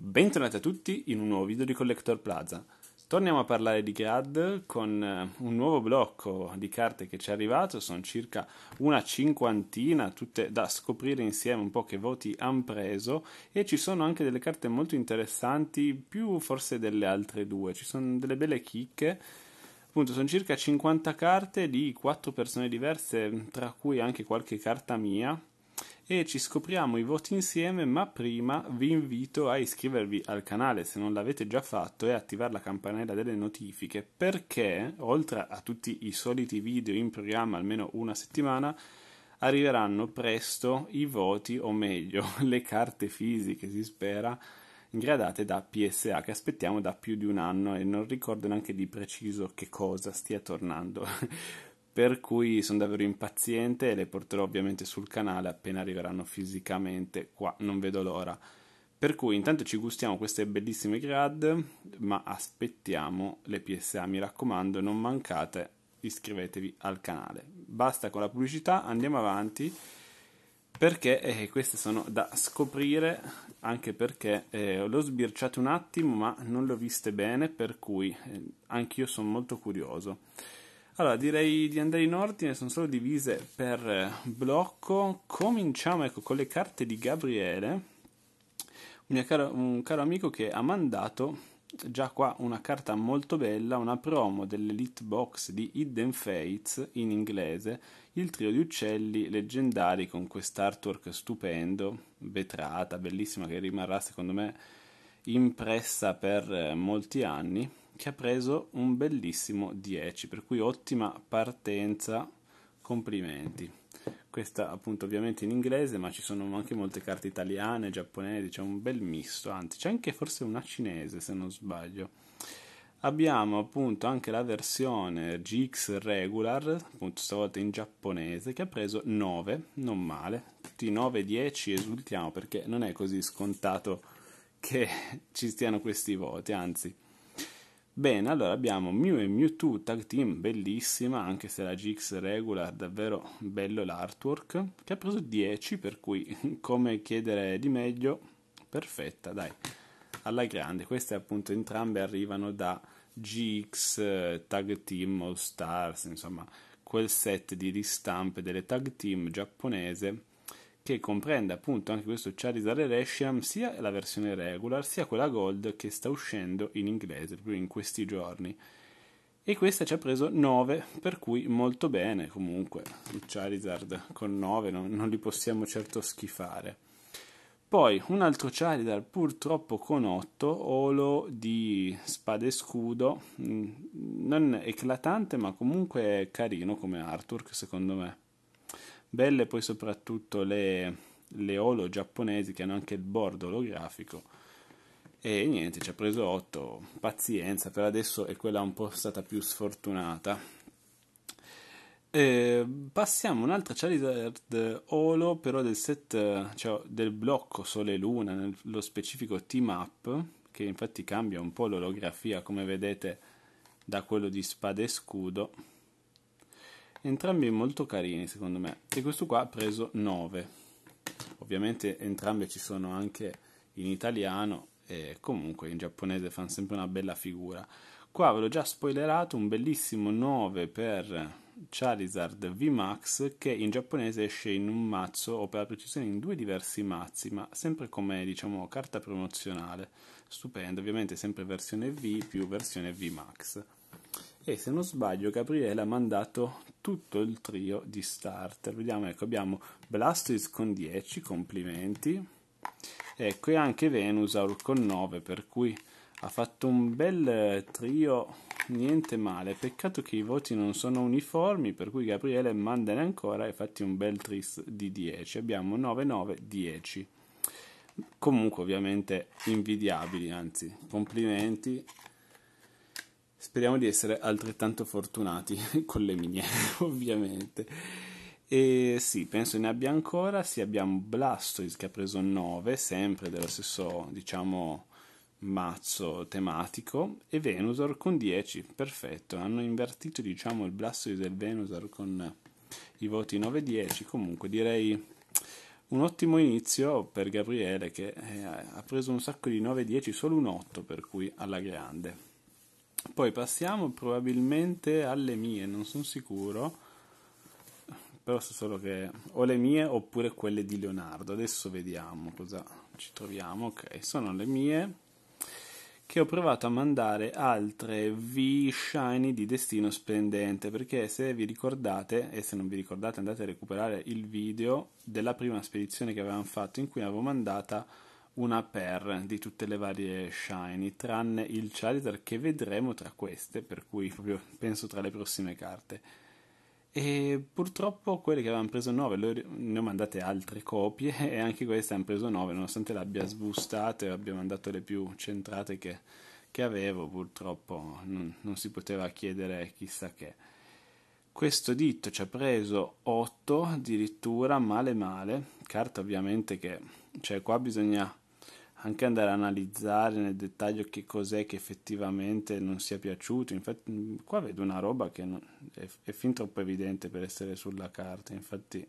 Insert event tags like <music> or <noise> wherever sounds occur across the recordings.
Bentornati a tutti in un nuovo video di Collector Plaza. Torniamo a parlare di GAD con eh, un nuovo blocco di carte che ci è arrivato, sono circa una cinquantina, tutte da scoprire insieme un po' che voti hanno preso e ci sono anche delle carte molto interessanti, più forse delle altre due, ci sono delle belle chicche. Appunto, sono circa 50 carte di 4 persone diverse, tra cui anche qualche carta mia, e ci scopriamo i voti insieme, ma prima vi invito a iscrivervi al canale se non l'avete già fatto e attivare la campanella delle notifiche perché, oltre a tutti i soliti video in programma almeno una settimana, arriveranno presto i voti, o meglio, <laughs> le carte fisiche, si spera, gradate da PSA che aspettiamo da più di un anno e non ricordo neanche di preciso che cosa stia tornando. <laughs> per cui sono davvero impaziente e le porterò ovviamente sul canale appena arriveranno fisicamente qua, non vedo l'ora. Per cui intanto ci gustiamo queste bellissime grad, ma aspettiamo le PSA, mi raccomando, non mancate, iscrivetevi al canale. Basta con la pubblicità, andiamo avanti perché eh, queste sono da scoprire, anche perché eh, l'ho sbirciato un attimo, ma non le ho viste bene, per cui eh, anch'io sono molto curioso. Allora, direi di andare in ordine, sono solo divise per eh, blocco. Cominciamo ecco, con le carte di Gabriele, un caro, un caro amico che ha mandato già qua una carta molto bella, una promo dell'Elite Box di Hidden Fates in inglese, il trio di uccelli leggendari con quest'artwork stupendo, vetrata, bellissima, che rimarrà secondo me impressa per eh, molti anni che ha preso un bellissimo 10, per cui ottima partenza, complimenti. Questa appunto ovviamente in inglese, ma ci sono anche molte carte italiane, giapponesi, c'è un bel misto, anzi c'è anche forse una cinese se non sbaglio. Abbiamo appunto anche la versione GX Regular, appunto stavolta in giapponese, che ha preso 9, non male. Tutti 9-10 esultiamo perché non è così scontato che ci stiano questi voti, anzi Bene, allora abbiamo Mew e Mewtwo Tag Team, bellissima, anche se la GX regola, davvero bello l'artwork, che ha preso 10, per cui <laughs> come chiedere di meglio, perfetta, dai, alla grande. Queste appunto entrambe arrivano da GX eh, Tag Team All Stars, insomma, quel set di ristampe delle tag team giapponese che comprende appunto anche questo Charizard Ereshkigal, sia la versione regular, sia quella gold che sta uscendo in inglese proprio in questi giorni. E questa ci ha preso 9, per cui molto bene comunque. Il Charizard con 9 non, non li possiamo certo schifare. Poi un altro Charizard purtroppo con 8, Olo di Spada e Scudo, mm, non eclatante ma comunque carino come artwork secondo me. Belle poi soprattutto le, le Olo giapponesi che hanno anche il bordo olografico. E niente, ci ha preso 8. Pazienza, per adesso è quella un po' stata più sfortunata. E passiamo un'altra Charizard Olo, però del set cioè del blocco Sole e Luna, nello specifico Team Up, che infatti cambia un po' l'olografia, come vedete, da quello di Spada e Scudo entrambi molto carini secondo me e questo qua ha preso 9 ovviamente entrambe ci sono anche in italiano e comunque in giapponese fanno sempre una bella figura qua ve l'ho già spoilerato un bellissimo 9 per Charizard VMAX che in giapponese esce in un mazzo o per la precisione in due diversi mazzi ma sempre come diciamo carta promozionale stupendo ovviamente sempre versione V più versione VMAX e se non sbaglio Gabriele ha mandato tutto il trio di starter. Vediamo, ecco, abbiamo Blastoise con 10, complimenti. Ecco, e anche Venusaur con 9, per cui ha fatto un bel eh, trio, niente male. Peccato che i voti non sono uniformi, per cui Gabriele mandane ancora e fatti un bel tris di 10. Abbiamo 9, 9, 10. Comunque, ovviamente, invidiabili, anzi, complimenti Speriamo di essere altrettanto fortunati <laughs> con le miniere, <laughs> ovviamente. E sì, penso ne abbia ancora. Sì, abbiamo Blastoise che ha preso 9, sempre dello stesso, diciamo, mazzo tematico. E Venusaur con 10, perfetto. Hanno invertito, diciamo, il Blastoise e il Venusaur con i voti 9-10. Comunque direi un ottimo inizio per Gabriele che eh, ha preso un sacco di 9-10, solo un 8 per cui alla grande. Poi passiamo probabilmente alle mie, non sono sicuro. Però so solo che o le mie oppure quelle di Leonardo. Adesso vediamo cosa ci troviamo. Ok, sono le mie che ho provato a mandare altre V Shiny di Destino Splendente perché se vi ricordate e se non vi ricordate andate a recuperare il video della prima spedizione che avevamo fatto in cui avevo mandata una per di tutte le varie shiny, tranne il Charizard che vedremo tra queste, per cui proprio penso tra le prossime carte. E purtroppo quelle che avevano preso 9 ne ho mandate altre copie <laughs> e anche queste hanno preso 9, nonostante le abbia sbustate e abbia mandato le più centrate che, che avevo, purtroppo non, non si poteva chiedere chissà che questo ditto ci ha preso 8 addirittura male male carta ovviamente che cioè qua bisogna anche andare a analizzare nel dettaglio che cos'è che effettivamente non sia piaciuto. Infatti, qua vedo una roba che non, è, è, fin troppo evidente per essere sulla carta. Infatti,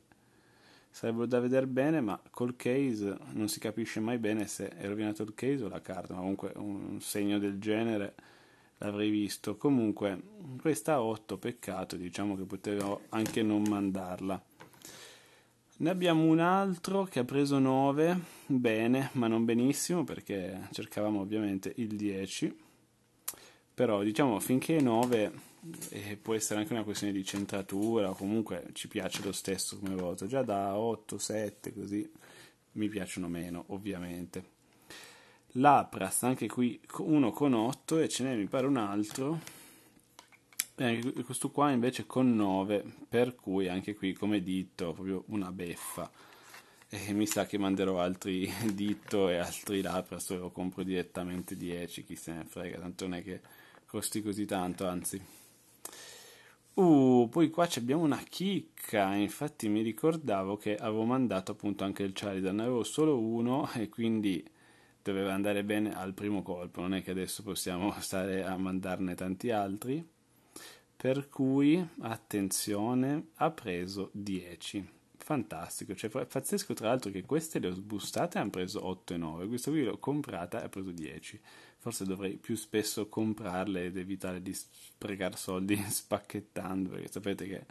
sarebbe da vedere bene, ma col case non si capisce mai bene se è rovinato il case o la carta. Ma comunque, un segno del genere l'avrei visto. Comunque, questa 8, peccato, diciamo che potevo anche non mandarla. Ne abbiamo un altro che ha preso 9, bene, ma non benissimo perché cercavamo ovviamente il 10. Però diciamo finché 9 eh, può essere anche una questione di centratura o comunque ci piace lo stesso come voto. Già da 8, 7 così mi piacciono meno ovviamente. L'Apras, anche qui uno con 8 e ce n'è mi pare un altro eh, questo qua invece con 9, per cui anche qui come dito proprio una beffa. E mi sa che manderò altri <laughs> dito e altri labbra, se lo compro direttamente 10, chi se ne frega, tanto non è che costi così tanto, anzi. Uh, poi qua abbiamo una chicca, infatti mi ricordavo che avevo mandato appunto anche il Charizard, ne avevo solo uno e quindi doveva andare bene al primo colpo, non è che adesso possiamo <laughs> stare a mandarne tanti altri per cui, attenzione, ha preso 10. Fantastico, cioè pazzesco tra l'altro che queste le ho sbustate e hanno preso 8 e 9, questa qui l'ho comprata e ha preso 10. Forse dovrei più spesso comprarle ed evitare di sprecare soldi <laughs> spacchettando, perché sapete che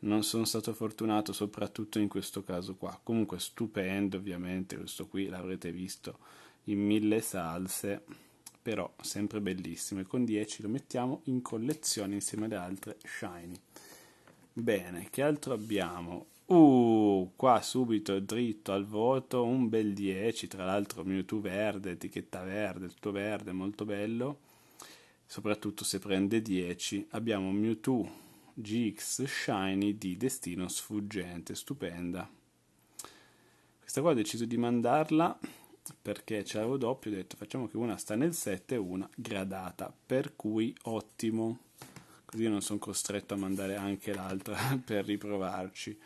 non sono stato fortunato soprattutto in questo caso qua. Comunque stupendo ovviamente, questo qui l'avrete visto in mille salse però sempre bellissimo e Con 10 lo mettiamo in collezione insieme alle altre shiny. Bene, che altro abbiamo? Uh, qua subito dritto al voto, un bel 10, tra l'altro Mewtwo verde, etichetta verde, tutto verde, molto bello. Soprattutto se prende 10, abbiamo Mewtwo GX Shiny di Destino Sfuggente, stupenda. Questa qua ho deciso di mandarla perché ce l'avevo doppio, ho detto facciamo che una sta nel 7 e una gradata, per cui ottimo, così non sono costretto a mandare anche l'altra <laughs> per riprovarci.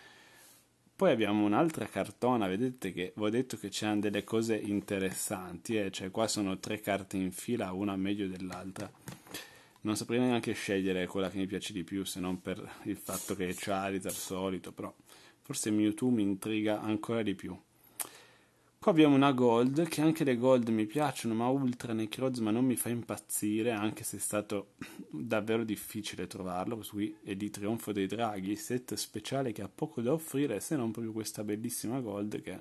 Poi abbiamo un'altra cartona, vedete che vi ho detto che c'erano delle cose interessanti, eh? cioè qua sono tre carte in fila, una meglio dell'altra. Non saprei neanche scegliere quella che mi piace di più, se non per il fatto che è Charizard solito, però forse Mewtwo mi intriga ancora di più. Qua abbiamo una gold, che anche le gold mi piacciono, ma Ultra Necrozma non mi fa impazzire, anche se è stato davvero difficile trovarlo. Questo qui è di Trionfo dei Draghi, set speciale che ha poco da offrire, se non proprio questa bellissima gold che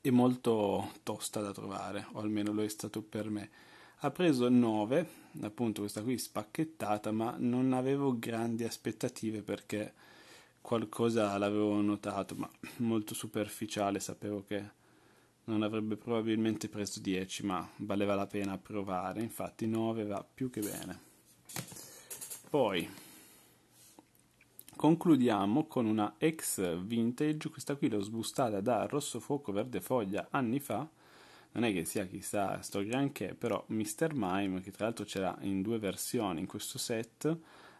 è molto tosta da trovare, o almeno lo è stato per me. Ha preso 9, appunto questa qui spacchettata, ma non avevo grandi aspettative perché qualcosa l'avevo notato, ma molto superficiale, sapevo che non avrebbe probabilmente preso 10, ma valeva la pena provare, infatti 9 va più che bene. Poi concludiamo con una ex vintage, questa qui l'ho sbustata da Rosso Fuoco Verde Foglia anni fa, non è che sia chissà sto granché, però Mr. Mime, che tra l'altro c'era in due versioni in questo set,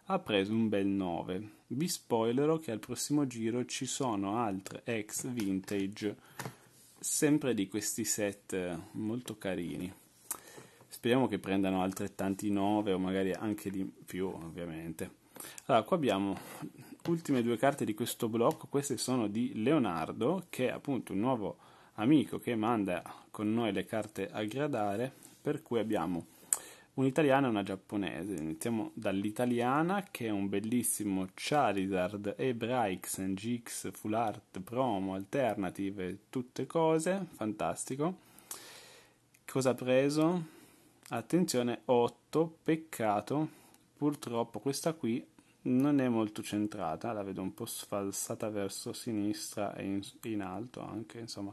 ha preso un bel 9. Vi spoilerò che al prossimo giro ci sono altre ex vintage sempre di questi set molto carini. Speriamo che prendano altrettanti 9 o magari anche di più, ovviamente. Allora, qua abbiamo ultime due carte di questo blocco, queste sono di Leonardo, che è appunto un nuovo amico che manda con noi le carte a gradare, per cui abbiamo un'italiana e una giapponese. Iniziamo dall'italiana che è un bellissimo Charizard Ebraics NGX, Full Art Promo Alternative, tutte cose, fantastico. Cosa ha preso? Attenzione 8, peccato, purtroppo questa qui non è molto centrata, la vedo un po' sfalsata verso sinistra e in, in alto anche, insomma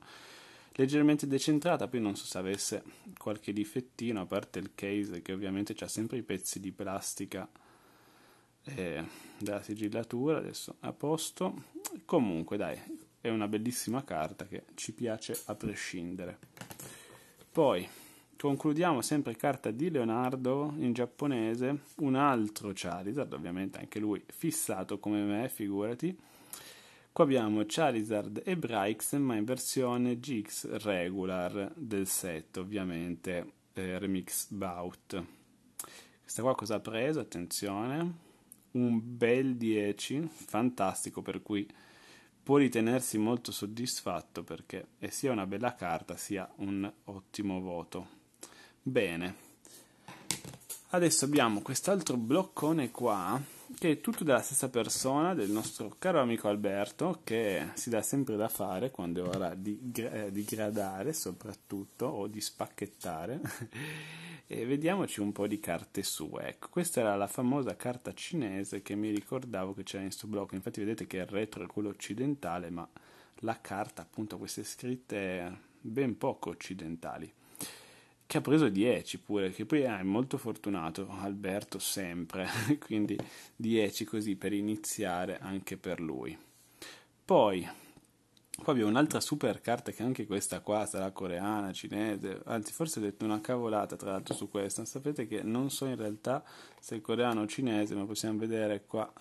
leggermente decentrata, poi non so se avesse qualche difettino, a parte il case che ovviamente ha sempre i pezzi di plastica eh, della sigillatura, adesso a posto. Comunque dai, è una bellissima carta che ci piace a prescindere. Poi concludiamo sempre carta di Leonardo in giapponese, un altro Charizard, ovviamente anche lui fissato come me, figurati Qua abbiamo Charizard e Brykes, ma in versione GX regular del set, ovviamente eh, Remix Bout. Questa qua cosa ha preso? Attenzione, un bel 10, fantastico, per cui può ritenersi molto soddisfatto perché è eh, sia una bella carta sia un ottimo voto. Bene, adesso abbiamo quest'altro bloccone qua che è tutto della stessa persona, del nostro caro amico Alberto, che si dà sempre da fare quando è ora di, eh, di gradare soprattutto o di spacchettare. <laughs> e vediamoci un po' di carte sue. Ecco, questa era la famosa carta cinese che mi ricordavo che c'era in questo blocco. Infatti vedete che il retro è quello occidentale, ma la carta appunto queste scritte ben poco occidentali che ha preso 10 pure, che poi è molto fortunato, Alberto sempre, <laughs> quindi 10 così per iniziare anche per lui. Poi, qua abbiamo un'altra super carta che anche questa qua sarà coreana, cinese, anzi forse ho detto una cavolata tra l'altro su questa, sapete che non so in realtà se è coreano o cinese, ma possiamo vedere qua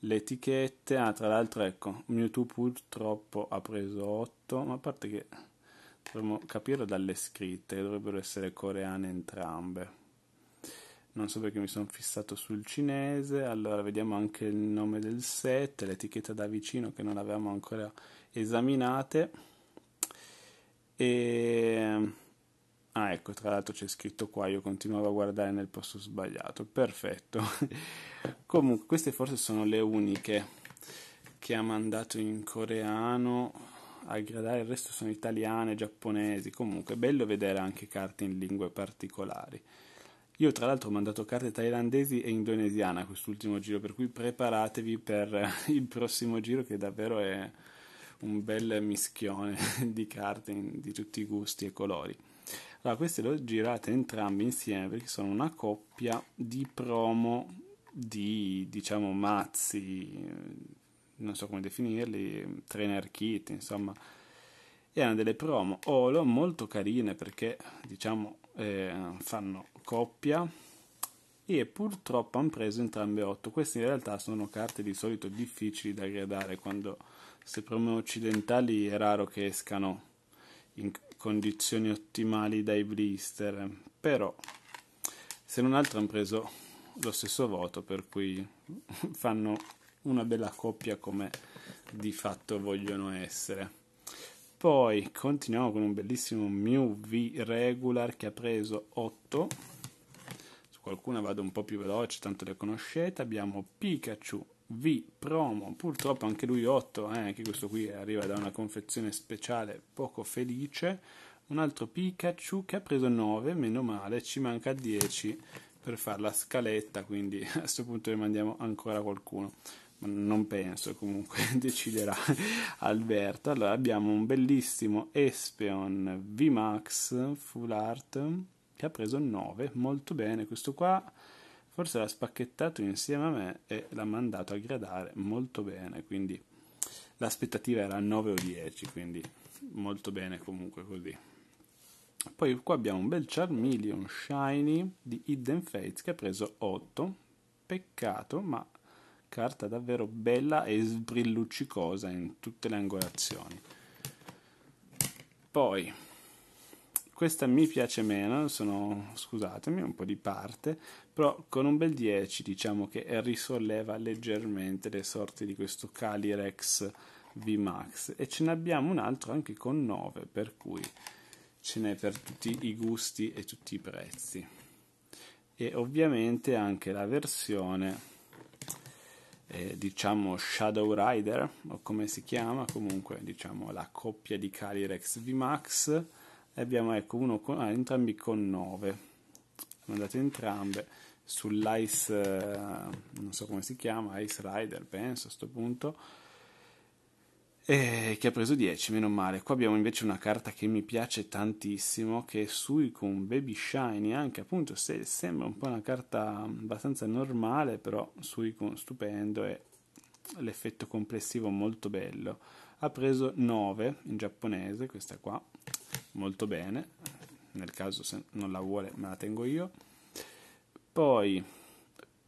le etichette, ah tra l'altro ecco, Mewtwo purtroppo ha preso 8, ma a parte che Dovremmo capirlo dalle scritte, dovrebbero essere coreane entrambe. Non so perché mi sono fissato sul cinese, allora vediamo anche il nome del set, l'etichetta da vicino che non avevamo ancora esaminate. E... Ah ecco, tra l'altro c'è scritto qua, io continuavo a guardare nel posto sbagliato, perfetto. <laughs> Comunque, queste forse sono le uniche che ha mandato in coreano a il resto sono italiane, giapponesi, comunque è bello vedere anche carte in lingue particolari. Io tra l'altro ho mandato carte thailandesi e indonesiane a quest'ultimo giro, per cui preparatevi per <laughs> il prossimo giro che davvero è un bel mischione <laughs> di carte di tutti i gusti e colori. Allora, queste le ho girate entrambe insieme perché sono una coppia di promo di diciamo mazzi non so come definirli, trainer kit, insomma, erano delle promo Olo molto carine perché diciamo eh, fanno coppia e purtroppo hanno preso entrambe 8. Queste in realtà sono carte di solito difficili da gradare quando se prome occidentali è raro che escano in condizioni ottimali dai blister, però se non altro hanno preso lo stesso voto per cui <laughs> fanno una bella coppia come di fatto vogliono essere. Poi continuiamo con un bellissimo Mew V Regular che ha preso 8. Su qualcuna vado un po' più veloce, tanto le conoscete. Abbiamo Pikachu V Promo, purtroppo anche lui 8, eh, anche questo qui arriva da una confezione speciale poco felice. Un altro Pikachu che ha preso 9, meno male, ci manca 10 per fare la scaletta, quindi <laughs> a questo punto ne mandiamo ancora qualcuno non penso comunque <laughs> deciderà Alberto allora abbiamo un bellissimo Espeon VMAX Full Art che ha preso 9 molto bene questo qua forse l'ha spacchettato insieme a me e l'ha mandato a gradare molto bene quindi l'aspettativa era 9 o 10 quindi molto bene comunque così poi qua abbiamo un bel Charmeleon Shiny di Hidden Fates che ha preso 8 peccato ma carta davvero bella e sbrilluccicosa in tutte le angolazioni. Poi, questa mi piace meno, sono, scusatemi, un po' di parte, però con un bel 10 diciamo che risolleva leggermente le sorti di questo Calirex VMAX e ce n'abbiamo un altro anche con 9, per cui ce n'è per tutti i gusti e tutti i prezzi. E ovviamente anche la versione eh, diciamo Shadow Rider o come si chiama comunque diciamo la coppia di Calyrex VMAX e abbiamo ecco uno con, ah, entrambi con 9 andate entrambe sull'ice eh, non so come si chiama Ice Rider penso a questo punto eh, che ha preso 10, meno male. Qua abbiamo invece una carta che mi piace tantissimo, che è sui Baby Shiny, anche appunto se sembra un po' una carta abbastanza normale, però sui stupendo e l'effetto complessivo molto bello. Ha preso 9 in giapponese, questa qua, molto bene, nel caso se non la vuole me la tengo io. Poi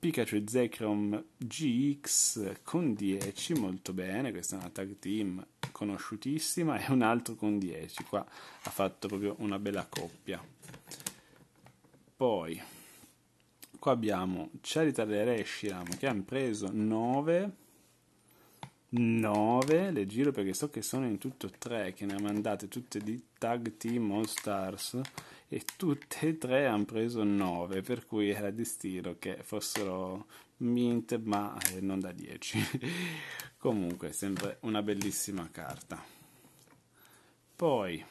Pikachu e Zekrom GX con 10, molto bene, questa è una tag team conosciutissima, e un altro con 10, qua ha fatto proprio una bella coppia. Poi, qua abbiamo Charitar e Reshiram che hanno preso 9, 9, le giro perché so che sono in tutto 3, che ne ha mandate tutte di tag team All Stars, e tutte e tre hanno preso 9, per cui era di stilo che fossero mint ma non da 10. <laughs> Comunque, sempre una bellissima carta. Poi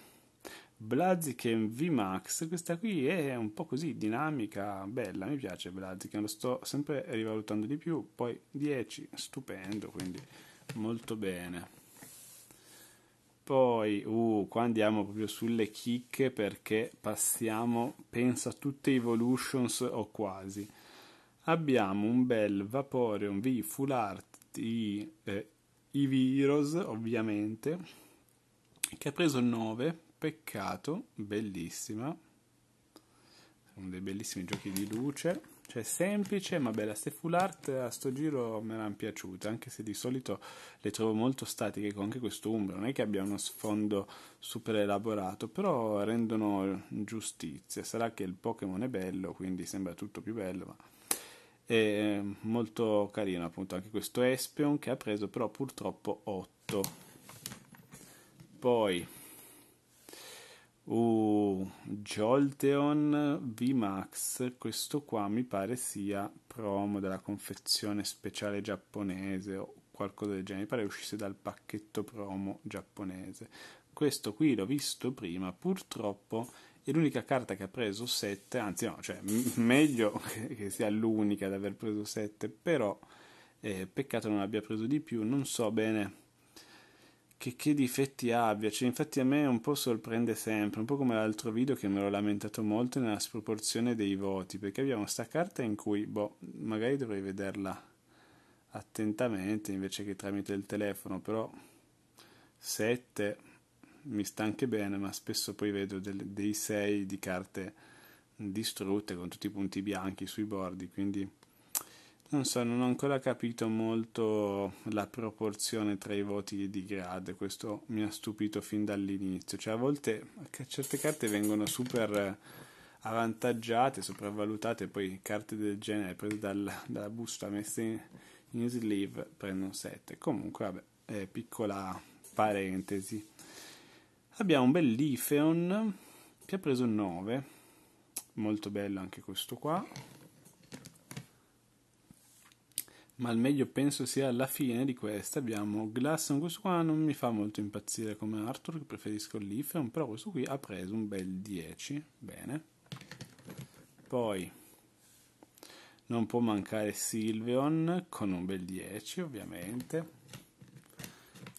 Blaziken VMAX, questa qui è un po' così dinamica, bella, mi piace Blaziken, lo sto sempre rivalutando di più, poi 10, stupendo, quindi molto bene. Poi, uh, qua andiamo proprio sulle chicche perché passiamo, pensa, tutte Evolutions o quasi. Abbiamo un bel Vaporeon V Full Art di eh, Iviros, ovviamente, che ha preso 9, peccato, bellissima. Uno dei bellissimi giochi di luce cioè semplice ma bella Ste full art a sto giro me l'hanno piaciuta anche se di solito le trovo molto statiche con anche questo umbro non è che abbia uno sfondo super elaborato però rendono giustizia sarà che il Pokémon è bello quindi sembra tutto più bello ma è molto carino appunto anche questo Espion che ha preso però purtroppo 8 poi Uh, Jolteon VMAX, questo qua mi pare sia promo della confezione speciale giapponese o qualcosa del genere, mi pare uscisse dal pacchetto promo giapponese. Questo qui l'ho visto prima, purtroppo è l'unica carta che ha preso 7, anzi no, cioè m- meglio <laughs> che, sia l'unica ad aver preso 7, però eh, peccato non abbia preso di più, non so bene che, che, difetti abbia, cioè, infatti a me un po' sorprende sempre, un po' come l'altro video che me l'ho lamentato molto nella sproporzione dei voti, perché abbiamo sta carta in cui, boh, magari dovrei vederla attentamente invece che tramite il telefono, però 7 mi sta anche bene, ma spesso poi vedo del, dei 6 di carte distrutte con tutti i punti bianchi sui bordi, quindi non so, non ho ancora capito molto la proporzione tra i voti di grade, questo mi ha stupito fin dall'inizio, cioè a volte certe carte vengono super avvantaggiate, sopravvalutate, poi carte del genere prese dalla, dalla busta, messe in, in sleeve, prendono 7. Comunque, vabbè, eh, piccola parentesi. Abbiamo un bel Lifeon che ha preso 9, molto bello anche questo qua ma il meglio penso sia alla fine di questa. Abbiamo Glass, un questo qua non mi fa molto impazzire come Arthur, che preferisco l'Ifeon, però questo qui ha preso un bel 10, bene. Poi non può mancare Sylveon con un bel 10 ovviamente.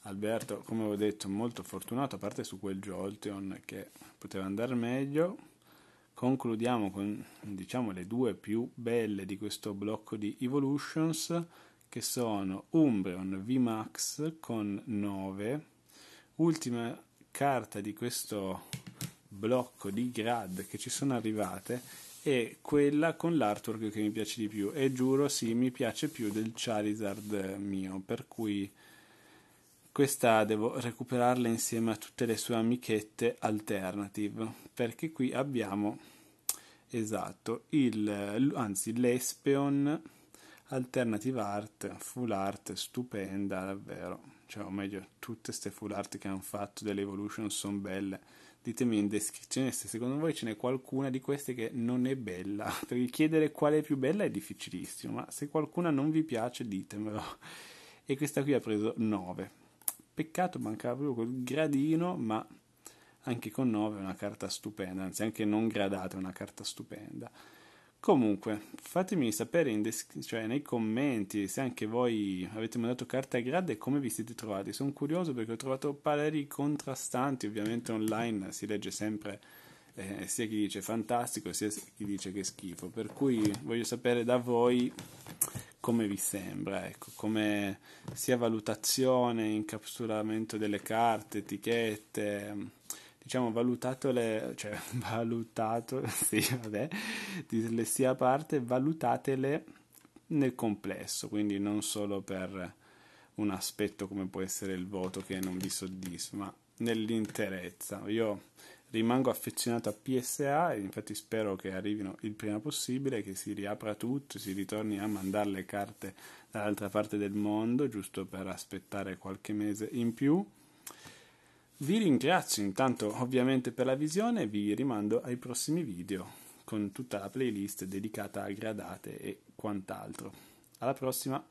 Alberto, come ho detto, molto fortunato, a parte su quel Jolteon che poteva andare meglio Concludiamo con diciamo, le due più belle di questo blocco di Evolutions che sono Umbreon VMAX con 9, ultima carta di questo blocco di grad che ci sono arrivate è quella con l'artwork che mi piace di più e giuro sì mi piace più del Charizard mio per cui questa devo recuperarla insieme a tutte le sue amichette alternative, perché qui abbiamo, esatto, il, anzi l'Espeon Alternative Art, full art stupenda davvero, cioè o meglio tutte queste full art che hanno fatto dell'evolution sono belle, ditemi in descrizione se secondo voi ce n'è qualcuna di queste che non è bella, <laughs> perché chiedere quale è più bella è difficilissimo, ma se qualcuna non vi piace ditemelo. E questa qui ha preso 9. Peccato mancava proprio quel gradino, ma anche con 9 è una carta stupenda, anzi anche non gradata è una carta stupenda. Comunque, fatemi sapere desc- cioè nei commenti se anche voi avete mandato carte a grado e come vi siete trovati. Sono curioso perché ho trovato pareri contrastanti, ovviamente online si legge sempre eh, sia chi dice fantastico sia chi dice che schifo, per cui voglio sapere da voi come vi sembra, ecco, come sia valutazione, incapsulamento delle carte, etichette, mm, diciamo valutatole, cioè <laughs> valutato, <laughs> sì, vabbè, dislessia a parte, valutatele nel complesso, quindi non solo per un aspetto come può essere il voto che non vi soddisfa, ma nell'interezza. Io rimango affezionato a PSA e infatti spero che arrivino il prima possibile, che si riapra tutto, si ritorni a mandare le carte dall'altra parte del mondo, giusto per aspettare qualche mese in più. Vi ringrazio intanto ovviamente per la visione e vi rimando ai prossimi video con tutta la playlist dedicata a gradate e quant'altro. Alla prossima!